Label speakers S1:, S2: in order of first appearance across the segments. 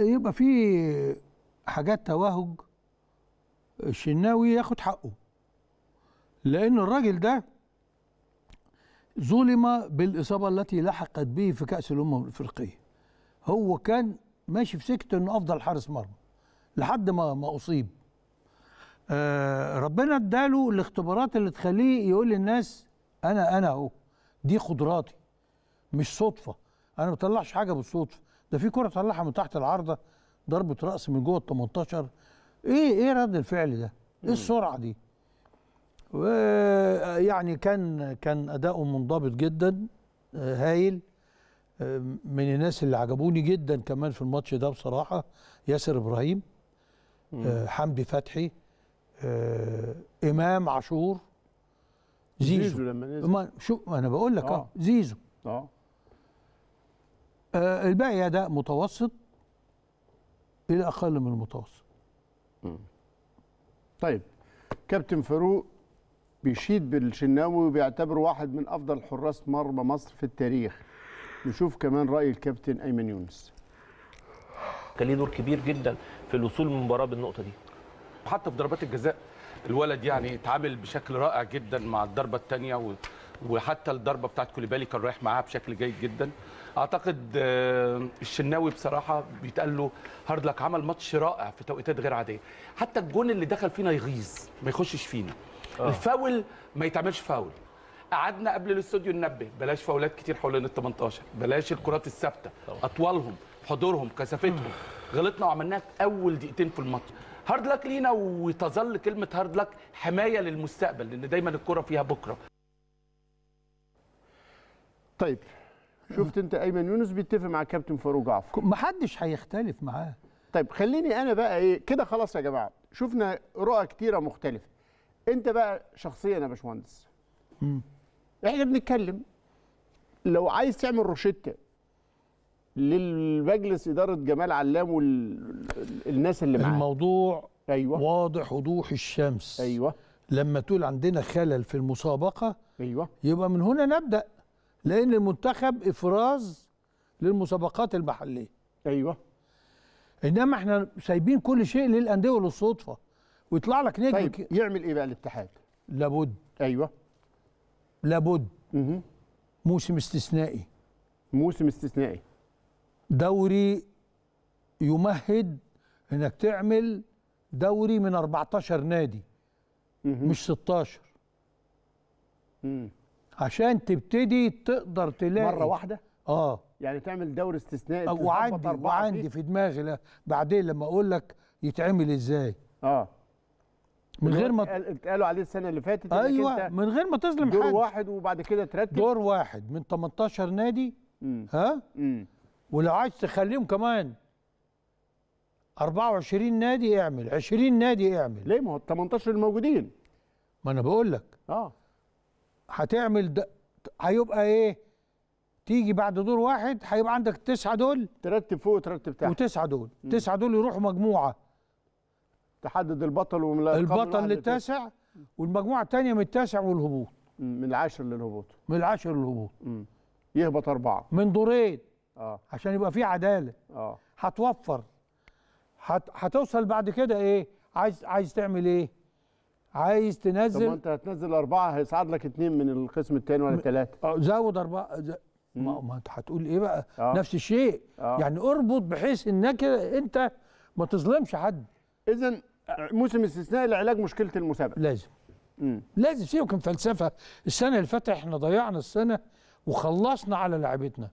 S1: يبقى في حاجات توهج الشناوي ياخد حقه لأن الراجل ده ظلم بالإصابة التي لحقت به في كأس الأمم الأفريقية هو كان ماشي في سكة أنه أفضل حارس مرمى لحد ما ما أصيب آه ربنا اداله الاختبارات اللي تخليه يقول للناس أنا أنا أهو دي قدراتي مش صدفة أنا ما بطلعش حاجة بالصدفة ده في كره طلعها من تحت العارضه ضربه راس من جوه ال 18 ايه ايه رد الفعل ده؟ ايه السرعه دي؟ يعني كان كان اداؤه منضبط جدا آه، هايل آه، من الناس اللي عجبوني جدا كمان في الماتش ده بصراحه ياسر ابراهيم آه، حمدي فتحي امام عاشور
S2: زيزو, زيزو لما نزل
S1: شوف انا بقول لك اه زيزو اه آه، الباقي اداء متوسط الى اقل من المتوسط
S2: طيب كابتن فاروق بيشيد بالشناوي وبيعتبره واحد من افضل حراس مرمى مصر في التاريخ نشوف كمان راي الكابتن
S1: ايمن يونس كان ليه دور كبير جدا في الوصول من المباراه بالنقطه دي حتى في ضربات الجزاء الولد يعني اتعامل بشكل رائع جدا مع الضربه الثانيه وحتى الضربه بتاعت كوليبالي كان رايح معاها بشكل جيد جدا اعتقد آه، الشناوي بصراحه بيتقال له هارد لك عمل ماتش رائع في توقيتات غير عاديه حتى الجون اللي دخل فينا يغيظ ما يخشش فينا أوه. الفاول ما يتعملش فاول قعدنا قبل الاستوديو ننبه بلاش فاولات كتير حوالين ال 18 بلاش الكرات الثابته اطوالهم حضورهم كثافتهم غلطنا وعملناها في اول دقيقتين في الماتش هارد لك لينا وتظل كلمه هارد لك حمايه للمستقبل لان دايما الكره فيها بكره
S2: طيب شفت انت ايمن يونس بيتفق مع كابتن فاروق جعفر محدش هيختلف معاه طيب خليني انا بقى ايه كده خلاص يا جماعه شفنا رؤى كتيره مختلفه انت بقى شخصيا يا باشمهندس احنا بنتكلم لو عايز تعمل روشته
S1: للمجلس اداره جمال علام والناس اللي معاه الموضوع أيوة. واضح وضوح الشمس ايوه لما تقول عندنا خلل في المسابقه ايوه يبقى من هنا نبدا لان المنتخب افراز للمسابقات المحليه ايوه انما احنا سايبين كل شيء للانديه وللصدفه ويطلع لك نجم طيب يعمل ايه بقى الاتحاد لابد ايوه لابد مه. موسم استثنائي موسم استثنائي دوري يمهد انك تعمل دوري من 14 نادي مه. مش 16 مه. عشان تبتدي تقدر تلاقي مره واحده اه يعني تعمل دوري استثنائي وعندي وعندي في دماغي لا بعدين لما اقول لك يتعمل ازاي اه من غير ما
S2: اتقالوا عليه السنه اللي فاتت ايوه انت من
S1: غير ما تظلم دور حد دور واحد وبعد كده ترتب دور واحد من 18 نادي مم. ها مم. ولو عايز تخليهم كمان 24 نادي اعمل 20 نادي اعمل ليه ما هو ال 18 الموجودين ما انا بقول لك اه هتعمل ده هيبقى ايه تيجي بعد دور واحد هيبقى عندك التسعه دول ترتب فوق وترتب تحت وتسعه دول التسعه دول يروحوا مجموعه تحدد البطل ومن البطل للتاسع والمجموعه الثانيه من التاسع والهبوط من العاشر للهبوط من العاشر للهبوط يهبط اربعه من دورين اه عشان يبقى في عداله اه هتوفر هتوصل بعد كده ايه عايز عايز تعمل ايه عايز تنزل طب ما انت هتنزل اربعه هيصعد لك اثنين من القسم الثاني ولا ثلاثه آه، زود اربعه ما ما انت هتقول ايه بقى آه. نفس الشيء آه. يعني اربط بحيث انك انت ما تظلمش حد اذا موسم استثنائي لعلاج مشكله المسابقه لازم مم. لازم فيه كان فلسفه السنه اللي فاتت احنا ضيعنا السنه وخلصنا على لعبتنا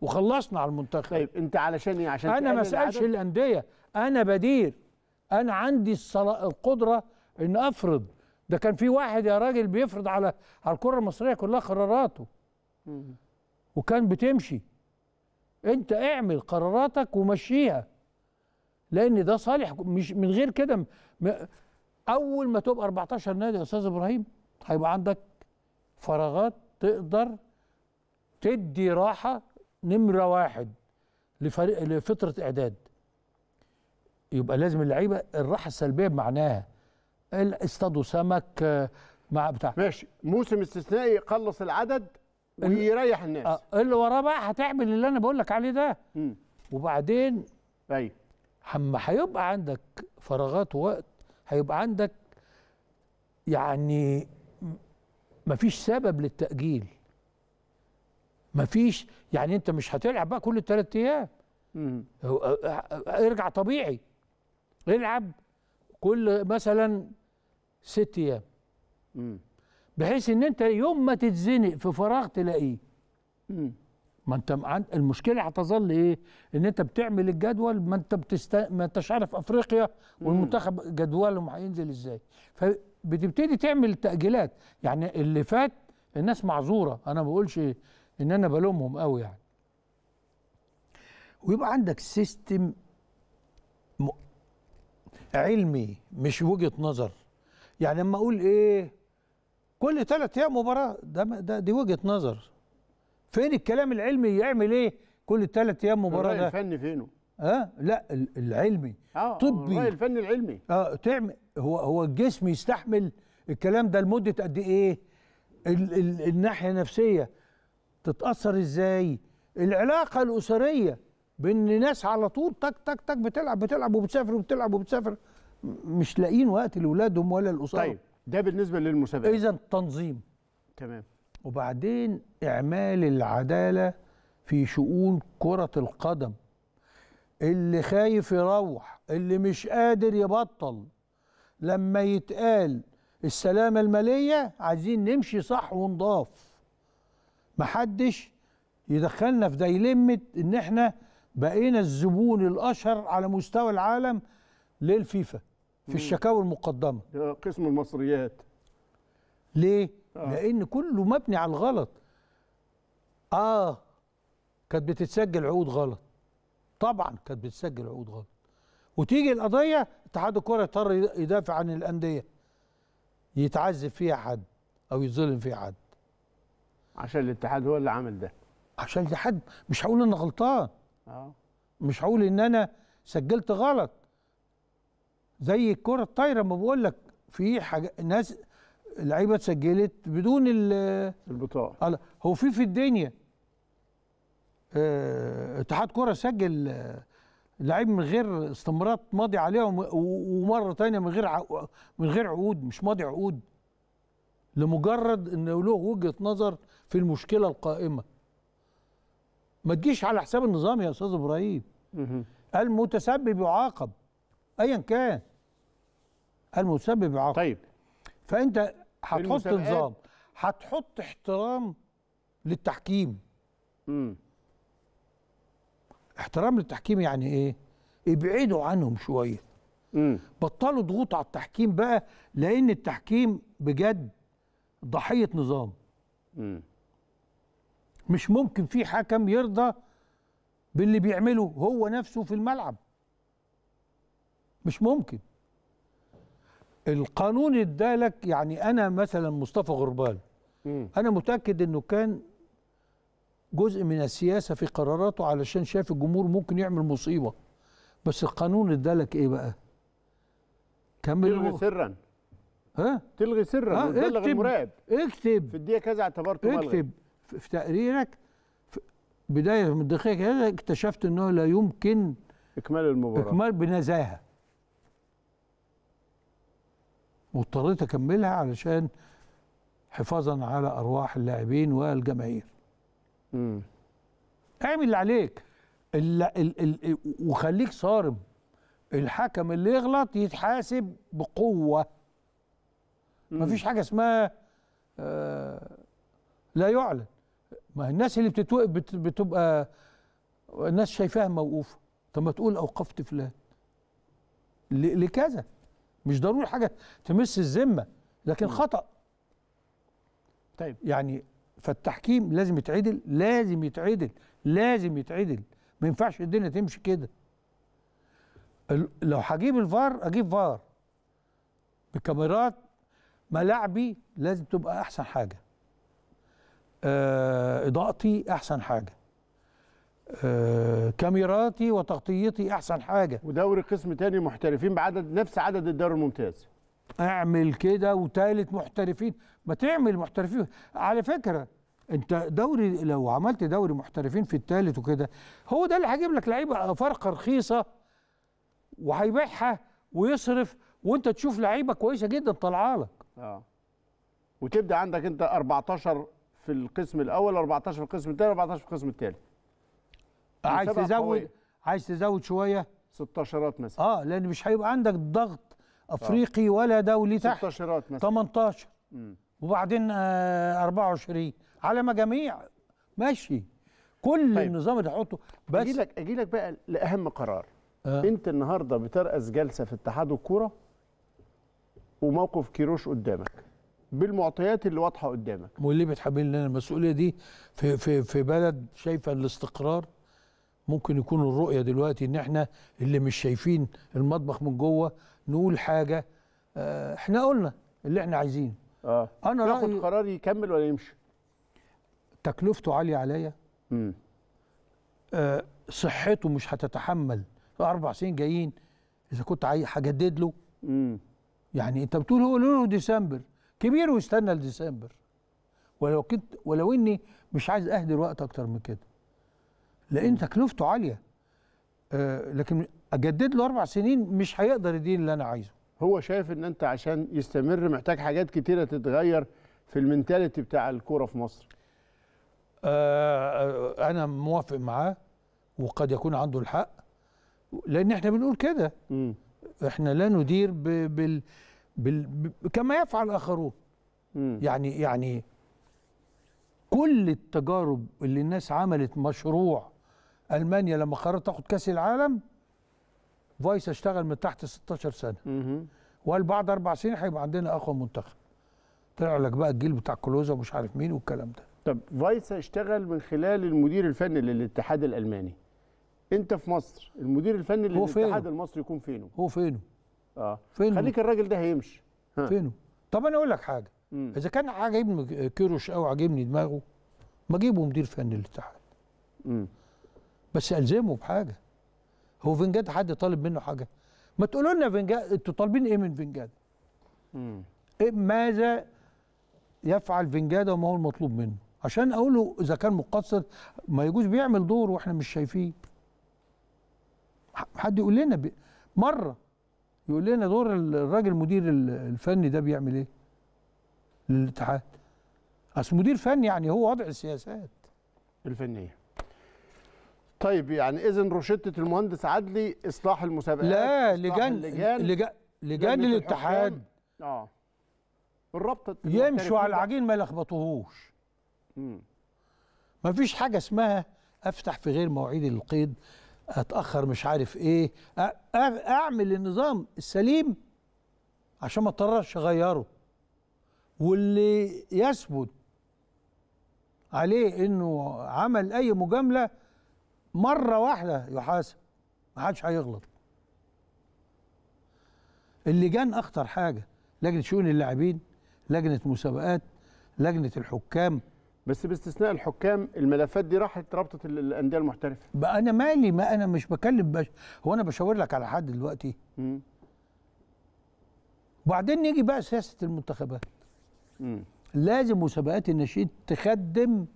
S1: وخلصنا على المنتخب طيب انت علشان ايه عشان انا ما اسالش الانديه انا بدير انا عندي القدره ان افرض ده كان في واحد يا راجل بيفرض على على الكره المصريه كلها قراراته وكان بتمشي انت اعمل قراراتك ومشيها لان ده صالح مش من غير كده اول ما تبقى 14 نادي يا استاذ ابراهيم هيبقى عندك فراغات تقدر تدي راحه نمره واحد لفريق لفتره اعداد يبقى لازم اللعيبه الراحه السلبيه بمعناها اصطادوا سمك آه، مع بتاع ماشي موسم استثنائي يقلص العدد ويريح الناس آه، اللي وراه بقى هتعمل اللي انا بقول لك عليه ده م. وبعدين ايوه اما هيبقى عندك فراغات ووقت هيبقى عندك يعني مفيش سبب للتأجيل مفيش يعني انت مش هتلعب بقى كل ثلاث ايام آه، ارجع طبيعي العب كل مثلا ست ايام بحيث ان انت يوم ما تتزنق في فراغ تلاقيه ما انت المشكله هتظل ايه ان انت بتعمل الجدول ما انت بتست... ما انتش عارف افريقيا والمنتخب جدولهم هينزل ازاي فبتبتدي تعمل تاجيلات يعني اللي فات الناس معذوره انا ما بقولش ان انا بلومهم قوي يعني ويبقى عندك سيستم م... علمي مش وجهه نظر يعني اما اقول ايه كل ثلاث ايام مباراه ده, ده دي وجهه نظر فين الكلام العلمي يعمل ايه كل ثلاث ايام مباراه ده الفني فينه اه لا العلمي اه طبي الراي الفني العلمي اه تعمل هو هو الجسم يستحمل الكلام ده لمده قد ايه ال ال الناحيه النفسيه تتاثر ازاي العلاقه الاسريه بان ناس على طول تك تك تك بتلعب بتلعب وبتسافر وبتلعب وبتسافر مش لاقيين وقت لاولادهم ولا الاسره طيب ده بالنسبه للمسابقه اذا تنظيم تمام وبعدين اعمال العداله في شؤون كره القدم اللي خايف يروح اللي مش قادر يبطل لما يتقال السلامة المالية عايزين نمشي صح ونضاف محدش يدخلنا في دايلمة ان احنا بقينا الزبون الاشهر على مستوى العالم للفيفا في الشكاوى المقدمه قسم المصريات ليه آه. لان كله مبني على الغلط اه كانت بتتسجل عقود غلط طبعا كانت بتسجل عقود غلط وتيجي القضيه اتحاد الكره يضطر يدافع عن الانديه يتعذب فيها حد او يتظلم فيها حد عشان الاتحاد هو اللي عمل ده عشان الاتحاد مش هقول ان غلطان اه مش هقول ان انا سجلت غلط زي الكره الطايره ما بقول لك في حاجه ناس لعيبه اتسجلت بدون البطاقه هو في في الدنيا آه، اتحاد كره سجل آه، لعيب من غير استمرارات ماضي عليهم ومره تانية من غير من غير عقود مش ماضي عقود لمجرد انه له وجهه نظر في المشكله القائمه ما تجيش على حساب النظام يا استاذ ابراهيم المتسبب يعاقب ايا كان المسبب عقد طيب فانت هتحط نظام هتحط احترام للتحكيم امم احترام للتحكيم يعني ايه ابعدوا عنهم شويه امم بطلوا ضغوط على التحكيم بقى لان التحكيم بجد ضحيه نظام امم مش ممكن في حكم يرضى باللي بيعمله هو نفسه في الملعب مش ممكن القانون ادالك يعني انا مثلا مصطفى غربال انا متاكد انه كان جزء من السياسه في قراراته علشان شاف الجمهور ممكن يعمل مصيبه بس القانون ادالك ايه بقى كمل تلغي سرا ها تلغي سرا ها؟ المراقب
S2: اكتب في الدقيقه كذا اعتبرته اكتب ملغي.
S1: في تقريرك في بدايه من الدقيقه كذا اكتشفت انه لا يمكن اكمال المباراه اكمال بنزاهه واضطريت اكملها علشان حفاظا على ارواح اللاعبين والجماهير امم اعمل اللي عليك ال ال ال وخليك صارم الحكم اللي يغلط يتحاسب بقوه ما مفيش حاجه اسمها آه لا يعلن ما الناس اللي بتتوقف بتبقى الناس شايفاها موقوفه طب ما تقول اوقفت فلان لكذا مش ضروري حاجه تمس الذمه لكن خطا طيب يعني فالتحكيم لازم يتعدل لازم يتعدل لازم يتعدل ما ينفعش الدنيا تمشي كده لو هجيب الفار اجيب فار بكاميرات ملاعبي لازم تبقى احسن حاجه آه اضاءتي احسن حاجه آه
S2: كاميراتي وتغطيتي احسن حاجه ودوري قسم تاني محترفين بعدد نفس عدد الدوري
S1: الممتاز اعمل كده وثالث محترفين ما تعمل محترفين على فكره انت دوري لو عملت دوري محترفين في الثالث وكده هو ده اللي هيجيب لك لعيبه فرقه رخيصه وهيبيعها ويصرف وانت تشوف لعيبه كويسه جدا طالعه لك اه وتبدا عندك انت 14
S2: في القسم الاول 14 في القسم الثاني 14 في القسم الثالث عايز تزود
S1: عايز تزود شويه 16 مثلا اه لان مش هيبقى عندك ضغط آه. افريقي آه. ولا دولي تحت 16 مثلا 18 مم. وبعدين آه 24 على مجاميع ماشي كل طيب. النظام اللي تحطه بس اجي لك
S2: اجي لك بقى لاهم قرار آه. انت النهارده بترأس جلسه في اتحاد الكوره وموقف كيروش قدامك بالمعطيات اللي واضحه قدامك
S1: وليه بتحبين لنا المسؤوليه دي في في في بلد شايفه الاستقرار ممكن يكون الرؤيه دلوقتي ان احنا اللي مش شايفين المطبخ من جوه نقول حاجه آه، احنا قلنا اللي احنا عايزينه اه انا ياخد قرار يكمل ولا يمشي تكلفته عاليه عليا آه صحته مش هتتحمل اربع سنين جايين اذا كنت هجدد له مم. يعني انت بتقول هو له ديسمبر كبير ويستنى لديسمبر ولو كنت ولو اني مش عايز اهدر وقت اكتر من كده لان تكلفته عاليه آه لكن اجدد له اربع سنين مش هيقدر يدين اللي انا عايزه
S2: هو شايف ان انت عشان يستمر محتاج حاجات كتيره تتغير في المنتاليتي بتاع الكوره
S1: في مصر آه, آه، انا موافق معاه وقد يكون عنده الحق لان احنا بنقول كده احنا لا ندير بـ بـ بـ بـ كما يفعل اخرون يعني يعني كل التجارب اللي الناس عملت مشروع المانيا لما قررت تاخد كاس العالم فايس اشتغل من تحت 16 سنه وقال بعد اربع سنين هيبقى عندنا اقوى منتخب طلع لك بقى الجيل بتاع كلوزا ومش عارف مين والكلام ده طب فايس اشتغل من
S2: خلال المدير الفني للاتحاد الالماني انت في مصر المدير الفني للاتحاد المصري يكون فينه هو فينه اه فينه خليك
S1: الراجل ده هيمشي ها. فينه طب انا اقول لك حاجه مم. اذا كان عاجبني كيروش او عاجبني دماغه ما اجيبه مدير فني للاتحاد بس الزمه بحاجه هو فينجاد حد طالب منه حاجه ما تقولوا لنا فينجاد انتوا طالبين ايه من فينجاد إيه ماذا يفعل فينجاد وما هو المطلوب منه عشان اقوله اذا كان مقصر ما يجوز بيعمل دور واحنا مش شايفيه حد يقول لنا بي... مره يقول لنا دور الراجل المدير الفني ده بيعمل ايه للاتحاد اصل مدير فني يعني هو وضع السياسات الفنيه طيب يعني
S2: اذن روشته المهندس عدلي اصلاح المسابقات لا لجان لجان لجان, لجان الاتحاد اه الرابطه
S1: يمشوا على العجين ما يلخبطوهوش ما فيش حاجه اسمها افتح في غير مواعيد القيد اتاخر مش عارف ايه اعمل النظام السليم عشان ما اضطرش اغيره واللي يثبت عليه انه عمل اي مجامله مرة واحدة يحاسب محدش هيغلط اللجان أخطر حاجة لجنة شؤون اللاعبين لجنة مسابقات لجنة الحكام
S2: بس باستثناء الحكام الملفات دي راحت رابطه الانديه المحترفه
S1: بقى انا مالي ما انا مش بكلم بش... هو انا بشاور لك على حد دلوقتي وبعدين نيجي بقى سياسه المنتخبات مم. لازم مسابقات الناشئين تخدم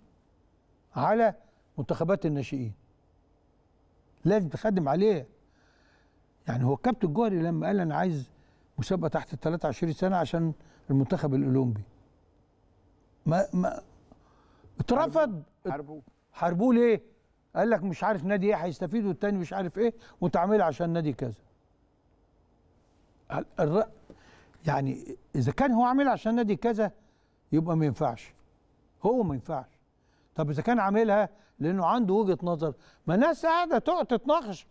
S1: على منتخبات الناشئين لازم تخدم عليه يعني هو كابتن جوهري لما قال انا عايز مسابقه تحت ال 23 سنه عشان المنتخب الاولمبي ما ما اترفض حاربوه حاربوه ليه؟ قال لك مش عارف نادي ايه هيستفيد والتاني مش عارف ايه وانت عاملها عشان نادي كذا يعني اذا كان هو عاملها عشان نادي كذا يبقى ما ينفعش هو ما ينفعش طب اذا كان عاملها لانه عنده وجهه نظر ما ناس قاعده تقعد تتناقش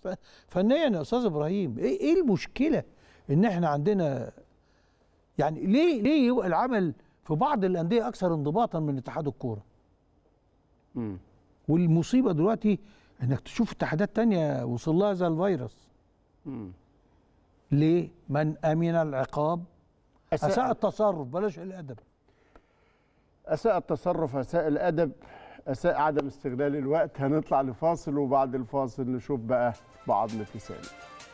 S1: فنيا يا استاذ ابراهيم إيه،, ايه المشكله ان احنا عندنا يعني ليه ليه يبقى العمل في بعض الانديه اكثر انضباطا من اتحاد الكوره امم والمصيبه دلوقتي انك تشوف اتحادات تانية وصل لها زي الفيروس امم ليه من امن العقاب اساء التصرف بلاش الادب اساء التصرف
S2: اساء الادب اساء عدم استغلال الوقت هنطلع لفاصل وبعد الفاصل نشوف بقى بعضنا في ثانيه